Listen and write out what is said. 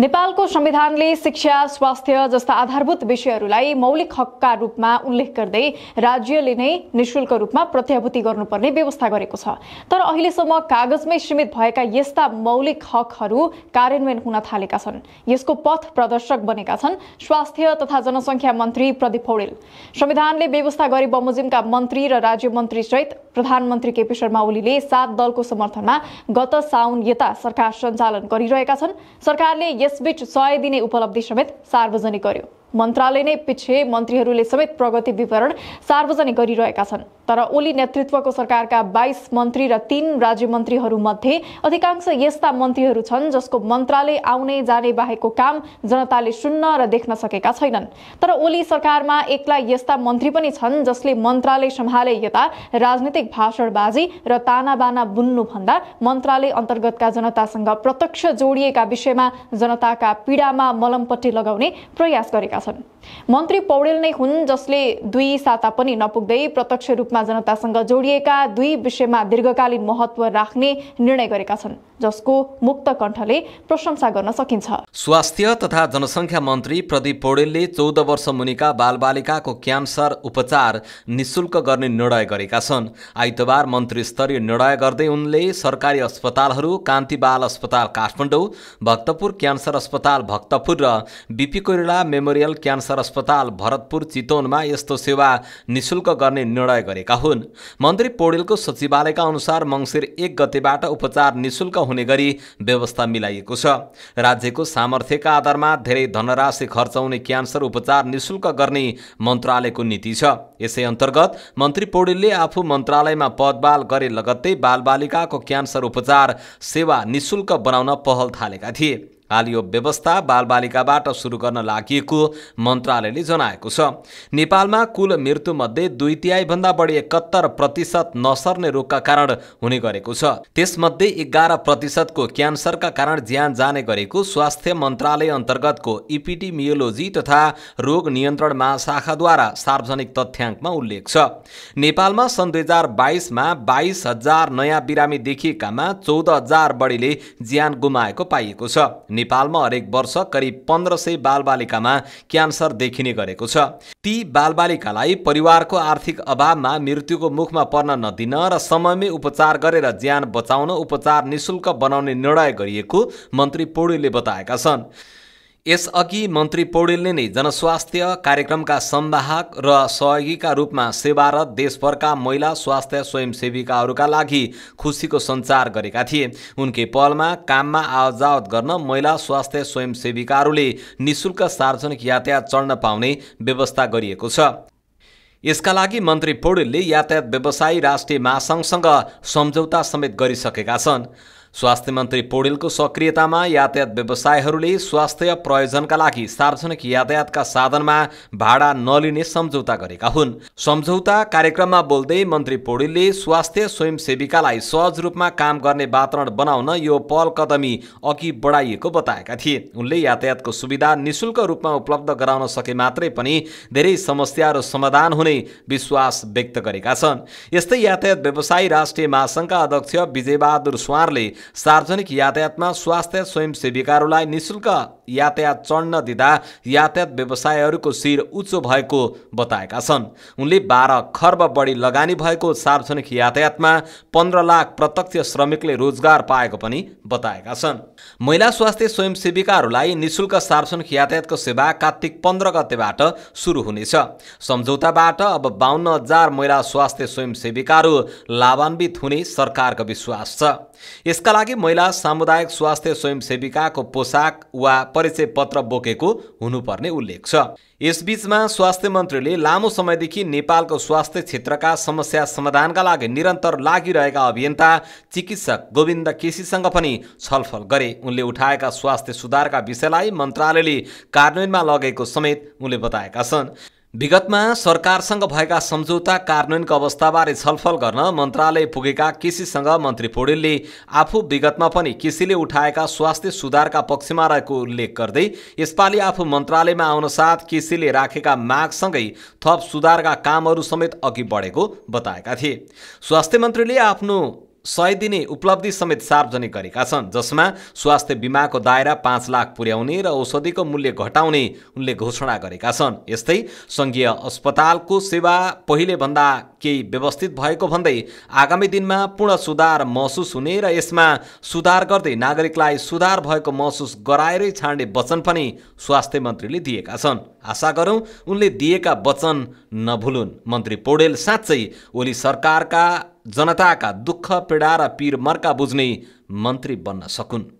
नेपालको संविधानले शिक्षा स्वास्थ्य जस्ता आधारभूत विषयहरूलाई मौलिक हकका रूपमा उल्लेख गर्दै राज्यले नै निशुल्क रूपमा प्रत्याभूति गर्नुपर्ने व्यवस्था गरेको छ तर अहिलेसम्म कागजमै सीमित भएका यस्ता मौलिक हकहरू कार्यान्वयन हुन थालेका छन् यसको पथ प्रदर्शक बनेका छन् स्वास्थ्य तथा जनसङ्ख्या मन्त्री प्रदीप पौडेल संविधानले व्यवस्था गरी बमोजिमका मन्त्री र राज्य सहित प्रधानमन्त्री केपी शर्मा ओलीले सात दलको समर्थनमा गत साउन यता सरकार सञ्चालन गरिरहेका छन् सरकारले यसबीच सय दिने उपलब्धि समेत सार्वजनिक गर्यो मन्त्रालय नै पछि मन्त्रीहरूले समेत प्रगति विवरण सार्वजनिक गरिरहेका छन् तर ओली नेतृत्वको सरकारका बाइस मन्त्री र तीन राज्य मन्त्रीहरूमध्ये अधिकांश यस्ता मन्त्रीहरू छन् जसको मन्त्रालय आउने जाने बाहेकको काम जनताले सुन्न र देख्न सकेका छैनन् तर ओली सरकारमा एक्ला यस्ता मन्त्री पनि छन् जसले मन्त्रालय सम्हाले यता राजनीतिक भाषणबाजी र तानाबाना बुन्नुभन्दा मन्त्रालय अन्तर्गतका जनतासँग प्रत्यक्ष जोडिएका विषयमा जनताका पीडामा मलमपट्टि लगाउने प्रयास गरेका छन् 사람 मन्त्री पौडेल नै हुन् जसले दुई साता पनि नपुग्दै प्रत्यक्ष रूपमा जनतासँग जोडिएका दुई विषयमा दीर्घकालीन महत्व राख्ने निर्णय गरेका छन् जसको मुक्त कण्ठले प्रशंसा गर्न सकिन्छ स्वास्थ्य तथा जनसङ्ख्या मन्त्री प्रदीप पौडेलले चौध वर्ष मुनिका बालबालिकाको क्यान्सर उपचार निशुल्क गर्ने निर्णय गरेका छन् आइतबार मन्त्री स्तरीय निर्णय गर्दै उनले सरकारी अस्पतालहरू कान्ति बाल अस्पताल काठमाडौँ भक्तपुर क्यान्सर अस्पताल भक्तपुर र बिपी कोइराला मेमोरियल क्यान्सर सदर अस्पताल भरतपुर चितवनमा यस्तो सेवा निशुल्क गर्ने निर्णय गरेका हुन् मन्त्री पौडेलको सचिवालयका अनुसार मङ्सिर एक गतेबाट उपचार निशुल्क हुने गरी व्यवस्था मिलाइएको छ राज्यको सामर्थ्यका आधारमा धेरै धनराशि खर्चाउने क्यान्सर उपचार निशुल्क गर्ने मन्त्रालयको नीति छ यसै अन्तर्गत मन्त्री पौडेलले आफू मन्त्रालयमा पदबाल गरे लगत्तै बालबालिकाको क्यान्सर उपचार सेवा निशुल्क बनाउन पहल थालेका थिए हाल यो व्यवस्था बालबालिकाबाट सुरु गर्न लागि मन्त्रालयले जनाएको छ नेपालमा कुल मृत्युमध्ये दुई तिहाईभन्दा बढी एकहत्तर प्रतिशत नसर्ने रोगका कारण हुने गरेको छ त्यसमध्ये एघार प्रतिशतको क्यान्सरका कारण ज्यान जाने गरेको स्वास्थ्य मन्त्रालय अन्तर्गतको इपिटिमियोलोजी तथा रोग नियन्त्रण महाशाखाद्वारा सार्वजनिक तथ्याङ्कमा उल्लेख छ नेपालमा सन् दुई हजार बाइसमा बाइस हजार नयाँ बिरामी देखिएकामा चौध हजार बढीले ज्यान गुमाएको पाइएको छ नेपालमा हरेक वर्ष करिब पन्ध्र सय बालबालिकामा क्यान्सर देखिने गरेको छ ती बालबालिकालाई परिवारको आर्थिक अभावमा मृत्युको मुखमा पर्न नदिन र समयमै उपचार गरेर ज्यान बचाउन उपचार निशुल्क बनाउने निर्णय गरिएको मन्त्री पौडेलले बताएका छन् यसअघि मन्त्री पौडेलले नै जनस्वास्थ्य कार्यक्रमका सम्वाहक र सहयोगीका रूपमा सेवारत देशभरका महिला स्वास्थ्य स्वयंसेविकाहरूका लागि खुसीको सञ्चार गरेका थिए उनकै पहलमा काममा आवजावत गर्न महिला स्वास्थ्य स्वयंसेविकाहरूले निशुल्क सार्वजनिक यातायात चढ्न पाउने व्यवस्था गरिएको छ यसका लागि मन्त्री पौडेलले यातायात व्यवसायी राष्ट्रिय महासङ्घसँग सम्झौता समेत गरिसकेका छन् स्वास्थ्य मन्त्री पौडेलको सक्रियतामा यातायात व्यवसायहरूले स्वास्थ्य प्रयोजनका लागि सार्वजनिक यातायातका साधनमा भाडा नलिने सम्झौता गरेका हुन् सम्झौता कार्यक्रममा बोल्दै मन्त्री पौडेलले स्वास्थ्य स्वयंसेविकालाई सहज रूपमा काम गर्ने वातावरण बनाउन यो पहल कदमी अघि बढाइएको बताएका थिए उनले यातायातको सुविधा निशुल्क रूपमा उपलब्ध गराउन सके मात्रै पनि धेरै समस्याहरू समाधान हुने विश्वास व्यक्त गरेका छन् यस्तै यातायात व्यवसायी राष्ट्रिय महासङ्घका अध्यक्ष विजयबहादुर स्वारले सार्वजनिक यातायातमा स्वास्थ्य स्वयंसेविकाहरूलाई निशुल्क यातायात चढ्न दिँदा यातायात व्यवसायहरूको शिर उचो भएको बताएका छन् उनले बाह्र खर्ब बढी लगानी भएको सार्वजनिक यातायातमा पन्ध्र लाख प्रत्यक्ष श्रमिकले रोजगार पाएको पनि बताएका छन् महिला स्वास्थ्य स्वयंसेविकाहरूलाई निशुल्क सार्वजनिक यातायातको सेवा कार्तिक पन्ध्र गतेबाट सुरु हुनेछ सम्झौताबाट अब बाहन्न हजार महिला स्वास्थ्य स्वयंसेविकाहरू लाभान्वित हुने सरकारको विश्वास छ यसका लागि महिला सामुदायिक स्वास्थ्य स्वयंसेविकाको पोसाक वा परिचय पत्र बोकेको हुनुपर्ने उल्लेख छ यसबीचमा स्वास्थ्य मन्त्रीले लामो समयदेखि नेपालको स्वास्थ्य क्षेत्रका समस्या समाधानका लागि निरन्तर लागिरहेका अभियन्ता चिकित्सक गोविन्द केसीसँग पनि छलफल गरे उनले उठाएका स्वास्थ्य सुधारका विषयलाई मन्त्रालयले कार्यान्वयनमा लगेको समेत उनले बताएका छन् विगतमा सरकारसँग भएका सम्झौता कार्यान्वयनको अवस्थाबारे छलफल गर्न मन्त्रालय पुगेका कृषिसँग मन्त्री पौडेलले आफू विगतमा पनि कृषिले उठाएका स्वास्थ्य सुधारका पक्षमा रहेको उल्लेख गर्दै यसपालि आफू मन्त्रालयमा आउन साथ केसीले राखेका मागसँगै थप सुधारका कामहरू समेत अघि बढेको बताएका थिए स्वास्थ्य मन्त्रीले आफ्नो सय दिने उपलब्धि समेत सार्वजनिक गरेका छन् जसमा स्वास्थ्य बिमाको दायरा पाँच लाख पुर्याउने र औषधिको मूल्य घटाउने उनले घोषणा गरेका छन् यस्तै सङ्घीय अस्पतालको सेवा पहिलेभन्दा केही व्यवस्थित भएको भन्दै आगामी दिनमा पूर्ण सुधार महसुस हुने र यसमा सुधार गर्दै नागरिकलाई सुधार भएको महसुस गराएरै छाड्ने वचन पनि स्वास्थ्य मन्त्रीले दिएका छन् आशा गरौँ उनले दिएका वचन नभुलुन् मन्त्री पौडेल साँच्चै ओली सरकारका जनताका दुःख पीडा र पीर मर्का बुझ्ने मन्त्री बन्न सकुन्